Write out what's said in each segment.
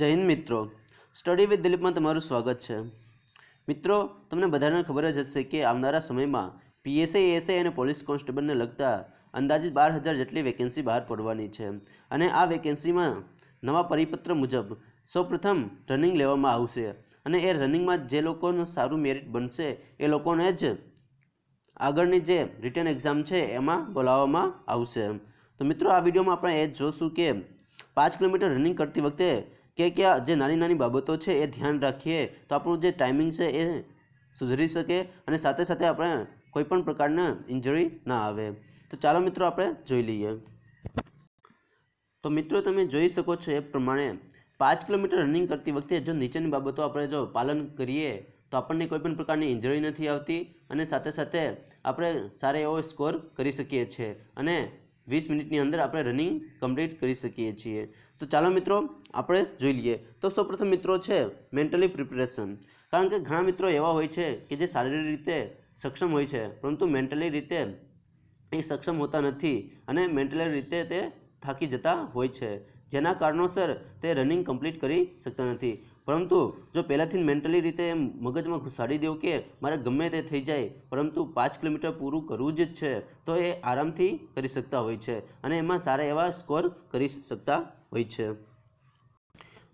જય હિન્દ મિત્રો study with દિલીપમાં તમારું સ્વાગત છે મિત્રો તમને બધાને ખબર જ હશે કે આવનારા સમયમાં પીએસઆઈ એએસઆઈ અને પોલીસ કોન્સ્ટેબલને લગતા અંદાજિત બાર હજાર જેટલી વેકેન્સી બહાર પડવાની છે અને આ વેકેન્સીમાં નવા પરિપત્ર મુજબ સૌપ્રથમ રનિંગ લેવામાં આવશે અને એ રનિંગમાં જે લોકોનું સારું મેરિટ બનશે એ લોકોને જ આગળની જે રિટર્ન એક્ઝામ છે એમાં બોલાવવામાં આવશે તો મિત્રો આ વિડીયોમાં આપણે એ જોશું કે પાંચ કિલોમીટર રનિંગ કરતી વખતે કે કયા જે નાની નાની બાબતો છે એ ધ્યાન રાખીએ તો આપણું જે ટાઈમિંગ છે એ સુધરી શકે અને સાથે સાથે આપણે કોઈપણ પ્રકારના ઇન્જરી ના આવે તો ચાલો મિત્રો આપણે જોઈ લઈએ તો મિત્રો તમે જોઈ શકો છો એ પ્રમાણે પાંચ કિલોમીટર રનિંગ કરતી વખતે જો નીચેની બાબતો આપણે જો પાલન કરીએ તો આપણને કોઈપણ પ્રકારની ઇન્જરી નથી આવતી અને સાથે સાથે આપણે સારો એવો સ્કોર કરી શકીએ છીએ અને વીસ મિનિટની અંદર આપણે રનિંગ કમ્પ્લીટ કરી શકીએ છીએ તો ચાલો મિત્રો આપણે જોઈ લઈએ તો સૌપ્રથમ મિત્રો છે મેન્ટલી પ્રિપરેશન કારણ કે ઘણા મિત્રો એવા હોય છે કે જે શારીરિક રીતે સક્ષમ હોય છે પરંતુ મેન્ટલી રીતે એ સક્ષમ હોતા નથી અને મેન્ટલી રીતે તે થાકી જતા હોય છે જેના કારણોસર તે રનિંગ કમ્પ્લીટ કરી શકતા નથી પરંતુ જો પહેલાંથી મેન્ટલી રીતે એમ મગજમાં ઘુસાડી દો કે મારે ગમે તે થઈ જાય પરંતુ પાંચ કિલોમીટર પૂરું કરવું જ છે તો એ આરામથી કરી શકતા હોય છે અને એમાં સારા એવા સ્કોર કરી શકતા હોય છે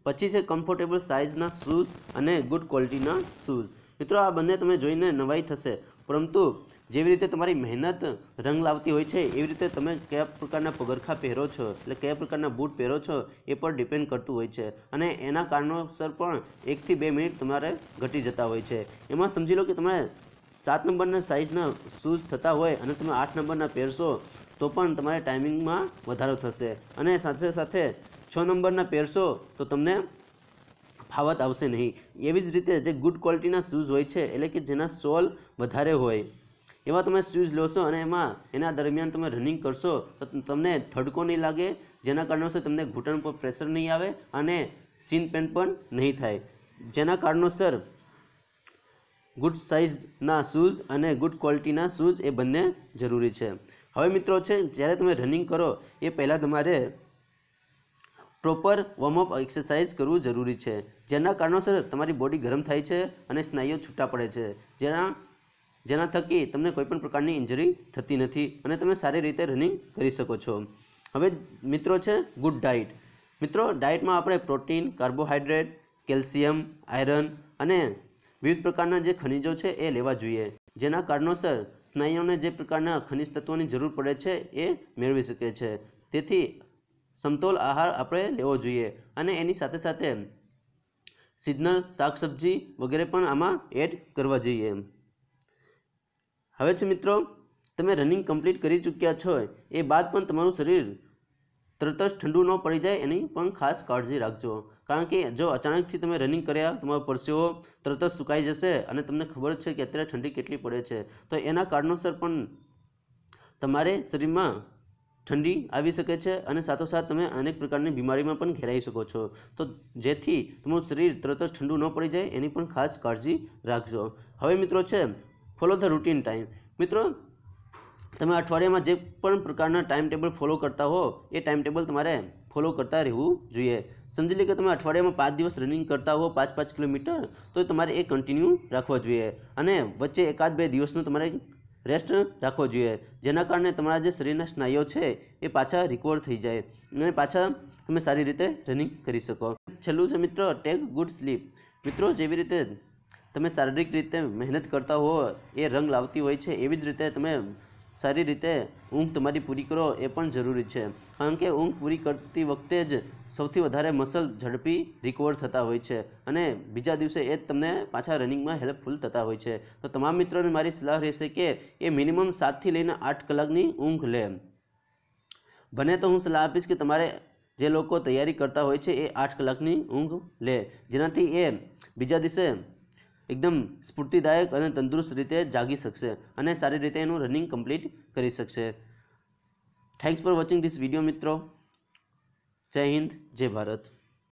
પછી છે કમ્ફર્ટેબલ સાઇઝના શૂઝ અને ગુડ ક્વોલિટીના શૂઝ મિત્રો આ બંને તમે જોઈને નવાઈ થશે પરંતુ જેવી રીતે તમારી મહેનત રંગ લાવતી હોય છે એવી રીતે તમે કયા પ્રકારના પગરખા પહેરો છો એટલે કયા પ્રકારના બૂટ પહેરો છો એ પર ડિપેન્ડ કરતું હોય છે અને એના કારણોસર પણ એકથી બે મિનિટ તમારે ઘટી જતા હોય છે એમાં સમજી લો કે તમારે સાત નંબરના સાઇઝના શૂઝ થતા હોય અને તમે આઠ નંબરના પહેરશો તો પણ તમારે ટાઈમિંગમાં વધારો થશે અને સાથે સાથે છ નંબરના પહેરશો તો તમને ફાવત આવશે નહીં એવી જ રીતે જે ગુડ ક્વોલિટીના શૂઝ હોય છે એટલે કે જેના સોલ વધારે હોય એવા તમે શૂઝ લોશો અને એમાં એના દરમિયાન તમે રનિંગ કરશો તો તમને ધડકો નહીં લાગે જેના કારણોસર તમને ઘૂંટણ પર પ્રેશર નહીં આવે અને સીન પેન પણ નહીં થાય જેના કારણોસર ગુડ સાઇઝના શૂઝ અને ગુડ ક્વોલિટીના શૂઝ એ બંને જરૂરી છે હવે મિત્રો છે જ્યારે તમે રનિંગ કરો એ પહેલાં તમારે પ્રોપર વોર્મઅપ એક્સરસાઇઝ કરવું જરૂરી છે જેના કારણોસર તમારી બોડી ગરમ થાય છે અને સ્નાયુઓ છૂટા પડે છે જેના જેના થકી તમને કોઈપણ પ્રકારની ઇન્જરી થતી નથી અને તમે સારી રીતે રનિંગ કરી શકો છો હવે મિત્રો છે ગુડ ડાયટ મિત્રો ડાયટમાં આપણે પ્રોટીન કાર્બોહાઈડ્રેટ કેલ્શિયમ આયરન અને વિવિધ પ્રકારના જે ખનિજો છે એ લેવા જોઈએ જેના કારણોસર સ્નાયુઓને જે પ્રકારના ખનિજ તત્વોની જરૂર પડે છે એ મેળવી શકે છે તેથી સમતોલ આહાર આપણે લેવો જોઈએ અને એની સાથે સાથે સિઝનલ શાકસબ્જી વગેરે પણ આમાં એડ કરવા જોઈએ હવે છે મિત્રો તમે રનિંગ કમ્પ્લીટ કરી ચૂક્યા છો એ બાદ પણ તમારું શરીર તરત જ ઠંડુ ન પડી જાય એની પણ ખાસ કાળજી રાખજો કારણ કે જો અચાનકથી તમે રનિંગ કર્યા તમારો પરસેવો તરત જ સુકાઈ જશે અને તમને ખબર છે કે અત્યારે ઠંડી કેટલી પડે છે તો એના કારણોસર પણ તમારે શરીરમાં ઠંડી આવી શકે છે અને સાથોસાથ તમે અનેક પ્રકારની બીમારીમાં પણ ઘેરાઈ શકો છો તો જેથી તમારું શરીર તરત જ ઠંડુ ન પડી જાય એની પણ ખાસ કાળજી રાખજો હવે મિત્રો છે ફોલો ધ રૂટીન ટાઈમ મિત્રો તમે અઠવાડિયામાં જે પણ પ્રકારના ટાઈમ ટેબલ ફોલો કરતા હો એ ટાઈમ ટેબલ તમારે ફોલો કરતા રહેવું જોઈએ સમજી લે કે તમે અઠવાડિયામાં પાંચ દિવસ રનિંગ કરતા હો પાંચ પાંચ કિલોમીટર તો તમારે એ કન્ટિન્યુ રાખવા જોઈએ અને વચ્ચે એકાદ બે દિવસનું તમારે રેસ્ટ રાખવો જોઈએ જેના કારણે તમારા જે શરીરના સ્નાયુઓ છે એ પાછા રિકવર થઈ જાય અને પાછા તમે સારી રીતે રનિંગ કરી શકો છેલ્લું છે મિત્રો ટેક ગુડ સ્લીપ મિત્રો જેવી રીતે તમે શારીરિક રીતે મહેનત કરતા હો એ રંગ લાવતી હોય છે એવી જ રીતે તમે સારી રીતે ઊંઘ તમારી પૂરી કરો એ પણ જરૂરી છે કારણ કે ઊંઘ પૂરી કરતી વખતે જ સૌથી વધારે મસલ ઝડપી રિકવર થતા હોય છે અને બીજા દિવસે એ જ તમને પાછા રનિંગમાં હેલ્પફુલ થતા હોય છે તો તમામ મિત્રોને મારી સલાહ રહેશે કે એ મિનિમમ સાતથી લઈને આઠ કલાકની ઊંઘ લે બને તો હું સલાહ આપીશ કે તમારે જે લોકો તૈયારી કરતા હોય છે એ આઠ કલાકની ઊંઘ લે જેનાથી એ બીજા દિવસે એકદમ સ્ફૂર્તિદાયક અને તંદુરસ્ત રીતે જાગી શકશે અને સારી રીતે એનું રનિંગ કમ્પ્લીટ કરી શકશે thanks for watching this video મિત્રો જય હિન્દ જય ભારત